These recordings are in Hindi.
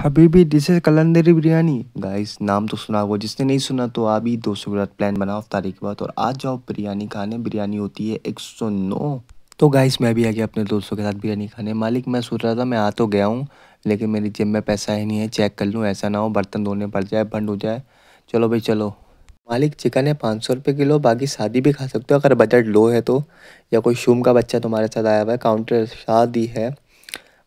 हबीबी इज कलंदरी बिरयानी गाइस नाम तो सुना हुआ जिसने नहीं सुना तो आप ही दोस्तों के साथ प्लान बनाओ तारीख के बाद और आज जाओ बिरयानी खाने बिरयानी होती है नौ तो गाइस मैं भी आ गया अपने दोस्तों के साथ बिरयानी खाने मालिक मैं सोच रहा था मैं आ तो गया हूँ लेकिन मेरी जेब में पैसा ही नहीं है चेक कर लूँ ऐसा ना हो बर्तन धोने पड़ जाए बंद हो जाए चलो भाई चलो मालिक चिकन है पाँच सौ रुपये किलो बाकी शादी भी खा सकते हो अगर बजट लो है तो या कोई शूम का बच्चा तुम्हारे साथ आया हुआ है काउंटर शादी है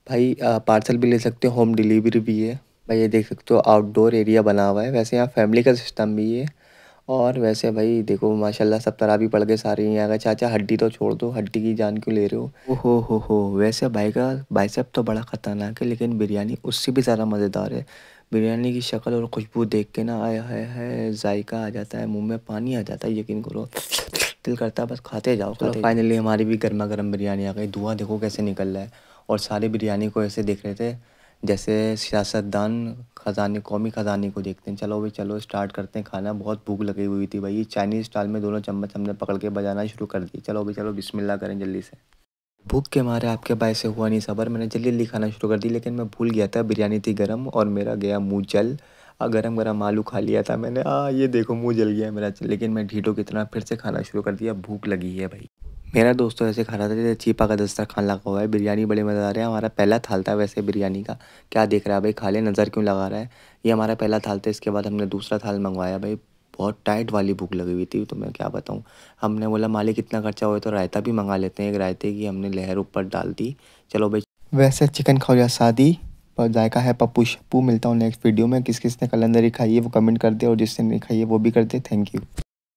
भाई पार्सल भी ले सकते हो होम डिलीवरी भी है भाई ये देख सकते हो आउटडोर एरिया बना हुआ है वैसे यहाँ फैमिली का सिस्टम भी है और वैसे भाई देखो माशाल्लाह सब तरह भी पड़ गए सारे यहाँ का चाचा हड्डी तो छोड़ दो हड्डी की जान क्यों ले रहे हो ओहो हो हो वैसे भाई का बाइसेप तो बड़ा ख़तरनाक है लेकिन बिरयानी उससे भी ज़्यादा मज़ेदार है बिरयानी की शक्ल और खुशबू देख के ना आया है, है जायका आ जाता है मुँह में पानी आ जाता है यकीन करो दिल करता है बस खाते जाओ फाइनली हमारी भी गर्मा गर्म बिरयानी आ गई धुआं देखो कैसे निकल रहा है और सारे बिरयानी को ऐसे देख रहे थे जैसे सियासतदान खजाने कौमी खजाने को देखते हैं चलो भाई चलो स्टार्ट करते हैं खाना बहुत भूख लगी हुई थी भाई चाइनीज़ स्टाइल में दोनों चम्मच हमने पकड़ के बजाना शुरू कर दिए चलो भाई चलो बिस्मिल्लाह करें जल्दी से भूख के मारे आपके भाई से हुआ नहीं सबर मैंने जल्दी जल्दी खाना शुरू कर दी लेकिन मैं भूल गया था बिरयानी थी गर्म और मेरा गया मुँह जल गरम गरम आलू खा लिया था मैंने आ ये देखो मुँह जल गया मेरा लेकिन मैं ढीटो कितना फिर से खाना शुरू कर दिया भूख लगी है भाई मेरा दोस्तों तो ऐसे खा रहा था जैसे चीपा का खान लगा हुआ है बिरयानी बड़े मज़ेदार है हमारा पहला थाल था वैसे बिरयानी का क्या देख रहा है भाई खा ले नज़र क्यों लगा रहा है ये हमारा पहला थाल था इसके बाद हमने दूसरा थाल मंगवाया भाई बहुत टाइट वाली भूख लगी हुई थी तो मैं क्या बताऊँ हमने बोला मालिक इतना खर्चा हुआ तो रायता भी मंगा लेते हैं एक रायते की हमने लहर ऊपर डाल दी चलो भाई वैसे चिकन खाओ या शादी पर जायका है पप्पू शप्पू मिलता हूँ नेक्स्ट वीडियो में किस किसने कलंदरी खाई है वो कमेंट कर दे और जिसने नहीं खाई है वो भी कर दे थैंक यू